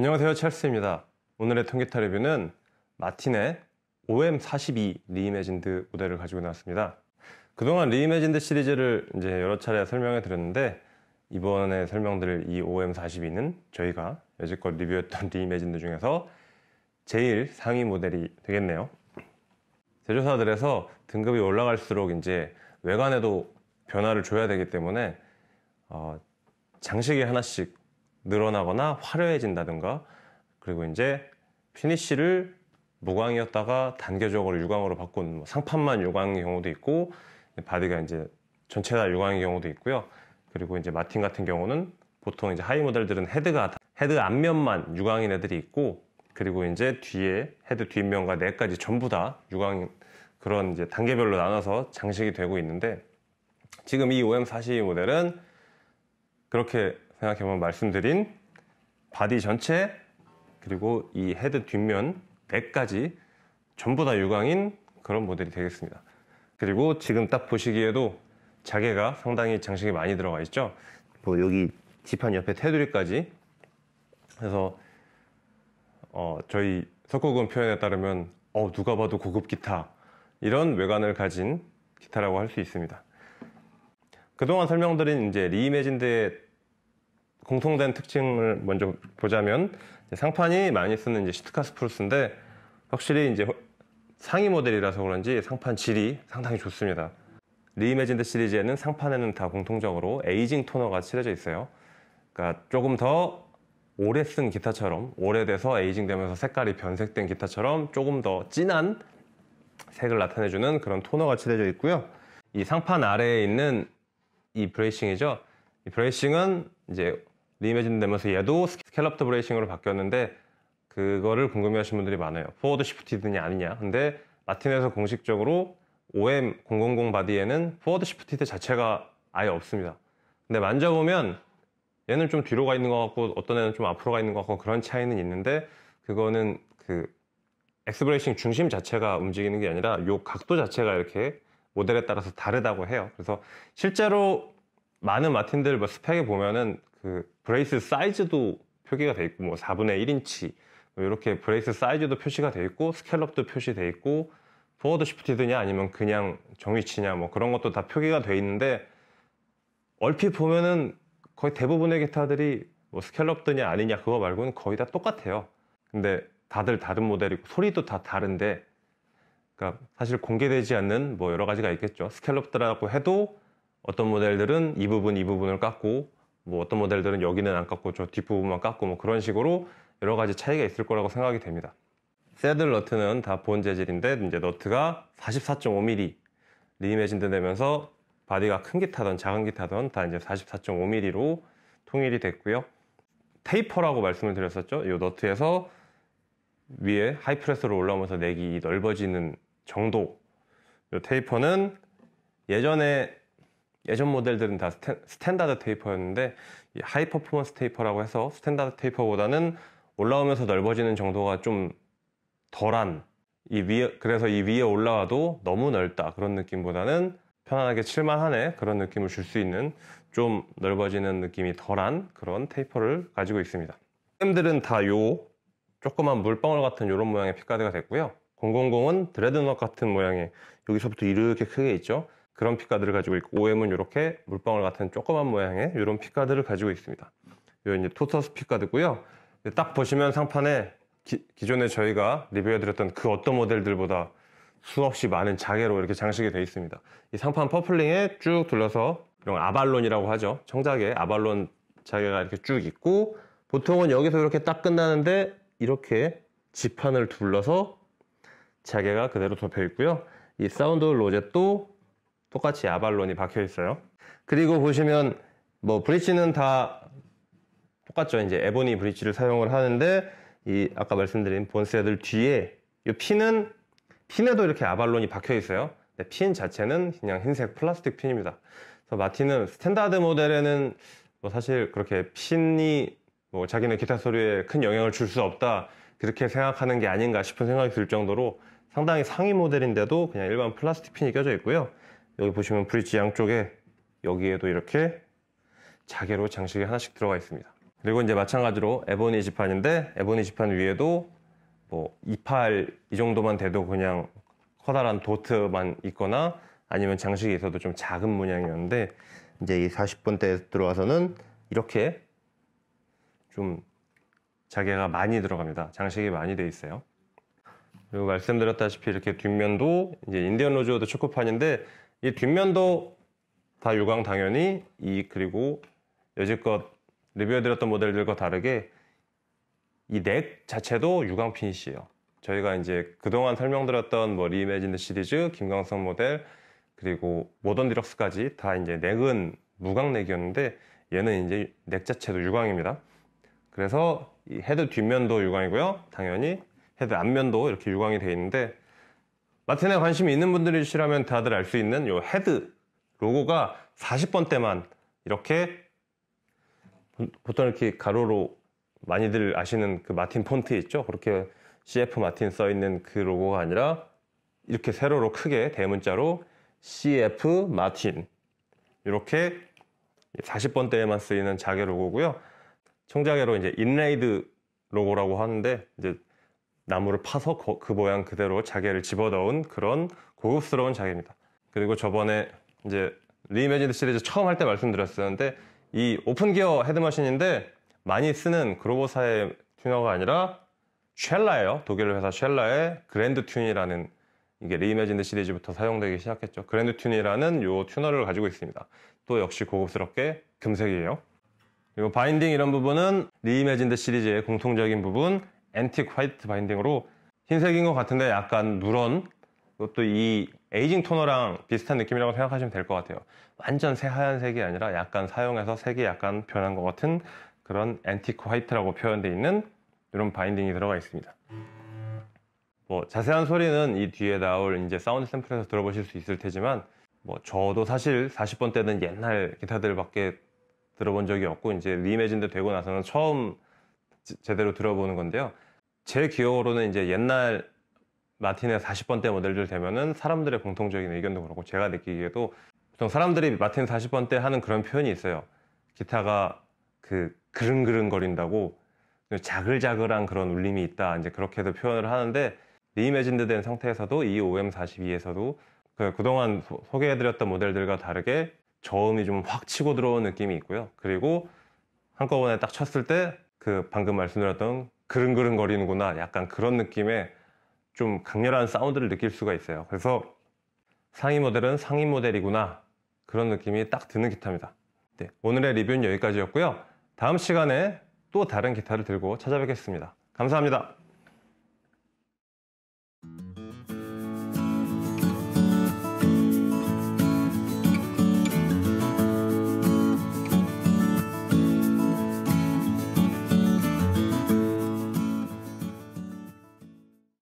안녕하세요 찰스입니다 오늘의 통기타 리뷰는 마틴의 OM42 리이메진드 모델을 가지고 나왔습니다 그동안 리이메진드 시리즈를 이제 여러 차례 설명해 드렸는데 이번에 설명드릴 이 OM42는 저희가 여지껏 리뷰했던 리이메진드 중에서 제일 상위 모델이 되겠네요 제조사들에서 등급이 올라갈수록 이제 외관에도 변화를 줘야 되기 때문에 어, 장식이 하나씩 늘어나거나 화려해진다든가 그리고 이제 피니쉬를 무광이었다가 단계적으로 유광으로 바꾼 뭐 상판만 유광인 경우도 있고 바디가 이제 전체 다 유광인 경우도 있고요. 그리고 이제 마틴 같은 경우는 보통 이제 하이 모델들은 헤드가 헤드 앞면만 유광인 애들이 있고 그리고 이제 뒤에 헤드 뒷면과 내까지 전부 다 유광 그런 이제 단계별로 나눠서 장식이 되고 있는데 지금 이 OM42 모델은 그렇게 생각해보면 말씀드린 바디 전체 그리고 이 헤드 뒷면 배까지 전부 다 유광인 그런 모델이 되겠습니다. 그리고 지금 딱 보시기에도 자개가 상당히 장식이 많이 들어가 있죠. 뭐 여기 지판 옆에 테두리까지 그래서 어 저희 석호군 표현에 따르면 어 누가 봐도 고급 기타 이런 외관을 가진 기타라고 할 수 있습니다. 그동안 설명드린 이제 리이매진드의 공통된 특징을 먼저 보자면 상판이 많이 쓰는 이제 시트카 스프루스인데 확실히 이제 상위 모델이라서 그런지 상판 질이 상당히 좋습니다. 리이매진드 시리즈에는 상판에는 다 공통적으로 에이징 토너가 칠해져 있어요. 그러니까 조금 더 오래 쓴 기타처럼 오래돼서 에이징되면서 색깔이 변색된 기타처럼 조금 더 진한 색을 나타내주는 그런 토너가 칠해져 있고요. 이 상판 아래에 있는 이 브레이싱이죠. 이 브레이싱은 이제 리매진 되면서 얘도 스캘럽드 브레이싱으로 바뀌었는데 그거를 궁금해하시는 분들이 많아요. 포워드 시프티드냐 아니냐. 근데 마틴에서 공식적으로 OM 000 바디에는 포워드 시프티드 자체가 아예 없습니다. 근데 만져보면 얘는 좀 뒤로 가 있는 것 같고 어떤 애는 좀 앞으로 가 있는 것 같고 그런 차이는 있는데 그거는 그 엑스브레이싱 중심 자체가 움직이는 게 아니라 요 각도 자체가 이렇게 모델에 따라서 다르다고 해요. 그래서 실제로 많은 마틴들 뭐 스펙에 보면은 그 브레이스 사이즈도 표기가 돼 있고 뭐 4분의 1인치 뭐 이렇게 브레이스 사이즈도 표시가 돼 있고 스캘럽도 표시돼 있고 포워드 시프티드냐 아니면 그냥 정위치냐 뭐 그런 것도 다 표기가 돼 있는데 얼핏 보면은 거의 대부분의 기타들이 뭐 스캘럽드냐 아니냐 그거 말고는 거의 다 똑같아요 근데 다들 다른 모델이고 소리도 다 다른데 그러니까 사실 공개되지 않는 뭐 여러 가지가 있겠죠 스캘럽드라고 해도 어떤 모델들은 이 부분 이 부분을 깎고 뭐 어떤 모델들은 여기는 안 깎고 저 뒷부분만 깎고 뭐 그런 식으로 여러 가지 차이가 있을 거라고 생각이 됩니다. 새들 너트는 다 본 재질인데 이제 너트가 44.5mm 리매진드 되면서 바디가 큰기 타던 작은 기 타던 다 이제 44.5mm로 통일이 됐고요. 테이퍼라고 말씀을 드렸었죠. 이 너트에서 위에 하이프레스로 올라오면서 내기 넓어지는 정도. 이 테이퍼는 예전에 예전 모델들은 다 스탠, 다드 테이퍼였는데 하이 퍼포먼스 테이퍼라고 해서 스탠다드 테이퍼보다는 올라오면서 넓어지는 정도가 좀 덜한 이 위에 그래서 이 위에 올라와도 너무 넓다 그런 느낌보다는 편안하게 칠만하네 그런 느낌을 줄 수 있는 좀 넓어지는 느낌이 덜한 그런 테이퍼를 가지고 있습니다 램들은 다 요 조그만 물방울 같은 이런 모양의 픽가드가 됐고요 000은 드레드넛 같은 모양의 여기서부터 이렇게 크게 있죠 그런 피카들을 가지고 있고 OM은 이렇게 물방울 같은 조그만 모양의 이런 피카들을 가지고 있습니다. 요 이제 토터스 핏가드고요. 딱 보시면 상판에 기, 기존에 저희가 리뷰해드렸던 그 어떤 모델들보다 수없이 많은 자개로 이렇게 장식이 되어 있습니다. 이 상판 퍼플링에 쭉 둘러서 이런 아발론이라고 하죠. 청자에 아발론 자개가 이렇게 쭉 있고 보통은 여기서 이렇게 딱 끝나는데 이렇게 지판을 둘러서 자개가 그대로 덮여 있고요. 이 사운드 로젯도 똑같이 아발론이 박혀 있어요. 그리고 보시면 뭐 브릿지는 다 똑같죠. 이제 에보니 브릿지를 사용을 하는데 이 아까 말씀드린 본세들 뒤에 이 핀은 핀에도 이렇게 아발론이 박혀 있어요. 핀 자체는 그냥 흰색 플라스틱 핀입니다. 그래서 마틴은 스탠다드 모델에는 뭐 사실 그렇게 핀이 뭐 자기네 기타 소리에 큰 영향을 줄 수 없다 그렇게 생각하는 게 아닌가 싶은 생각이 들 정도로 상당히 상위 모델인데도 그냥 일반 플라스틱 핀이 껴져 있고요. 여기 보시면 브릿지 양쪽에 여기에도 이렇게 자개로 장식이 하나씩 들어가 있습니다. 그리고 이제 마찬가지로 에보니 지판인데 에보니 지판 위에도 뭐 28 이 정도만 돼도 그냥 커다란 도트만 있거나 아니면 장식이 있어도 좀 작은 문양이었는데 이제 이 40번대에 들어와서는 이렇게 좀 자개가 많이 들어갑니다. 장식이 많이 돼 있어요. 그리고 말씀드렸다시피 이렇게 뒷면도 이제 인디언 로즈워드 초코판인데 이 뒷면도 다 유광 당연히 이 그리고 여지껏 리뷰해드렸던 모델들과 다르게 이 넥 자체도 유광 피니에요 저희가 이제 그동안 설명드렸던 뭐 리이매진드 시리즈, 김광성 모델, 그리고 모던 디럭스까지 다 이제 넥은 무광 넥이었는데 얘는 이제 넥 자체도 유광입니다. 그래서 이 헤드 뒷면도 유광이고요. 당연히 헤드 앞면도 이렇게 유광이 되어 있는데 마틴에 관심이 있는 분들이시라면 다들 알 수 있는 이 헤드 로고가 40번대만 이렇게 보통 이렇게 가로로 많이들 아시는 그 마틴 폰트 있죠? 그렇게 CF 마틴 써 있는 그 로고가 아니라 이렇게 세로로 크게 대문자로 CF 마틴 이렇게 40번대에만 쓰이는 자개 로고고요. 청자개로 이제 인레이드 로고라고 하는데 이제 나무를 파서 그 모양 그대로 자개를 집어넣은 그런 고급스러운 자개입니다. 그리고 저번에 이제 리이매진드 시리즈 처음 할 때 말씀드렸었는데 이 오픈기어 헤드머신인데 많이 쓰는 그로버사의 튜너가 아니라 쉘라예요. 독일 회사 쉘라의 그랜드 튠이라는 이게 리이매진드 시리즈부터 사용되기 시작했죠. 그랜드 튠이라는 요 튜너를 가지고 있습니다. 또 역시 고급스럽게 금색이에요. 그리고 바인딩 이런 부분은 리이매진드 시리즈의 공통적인 부분 앤틱 화이트 바인딩으로 흰색인 것 같은데 약간 누런 이것도 이 에이징 토너랑 비슷한 느낌이라고 생각하시면 될 것 같아요 완전 새하얀색이 아니라 약간 사용해서 색이 약간 변한 것 같은 그런 앤틱 화이트라고 표현되어 있는 이런 바인딩이 들어가 있습니다 뭐 자세한 소리는 이 뒤에 나올 이제 사운드 샘플에서 들어보실 수 있을 테지만 뭐 저도 사실 40번 때는 옛날 기타들밖에 들어본 적이 없고 이제 리메진드 되고 나서는 처음 제대로 들어보는 건데요. 제 기억으로는 이제 옛날 마틴의 40번대 모델들 되면은 사람들의 공통적인 의견도 그렇고 제가 느끼기에도 보통 사람들이 마틴 40번대 하는 그런 표현이 있어요. 기타가 그 그릉그릉거린다고 자글자글한 그런 울림이 있다 이제 그렇게도 표현을 하는데 리이매진드 된 상태에서도 이 OM42에서도 그 그동안 소, 개해드렸던 모델들과 다르게 저음이 좀 확 치고 들어온 느낌이 있고요. 그리고 한꺼번에 딱 쳤을 때그 방금 말씀드렸던 그릉그릉 거리는구나 약간 그런 느낌의 좀 강렬한 사운드를 느낄 수가 있어요 그래서 상위 모델은 상위 모델이구나 그런 느낌이 딱 드는 기타입니다 네, 오늘의 리뷰는 여기까지였고요 다음 시간에 또 다른 기타를 들고 찾아뵙겠습니다 감사합니다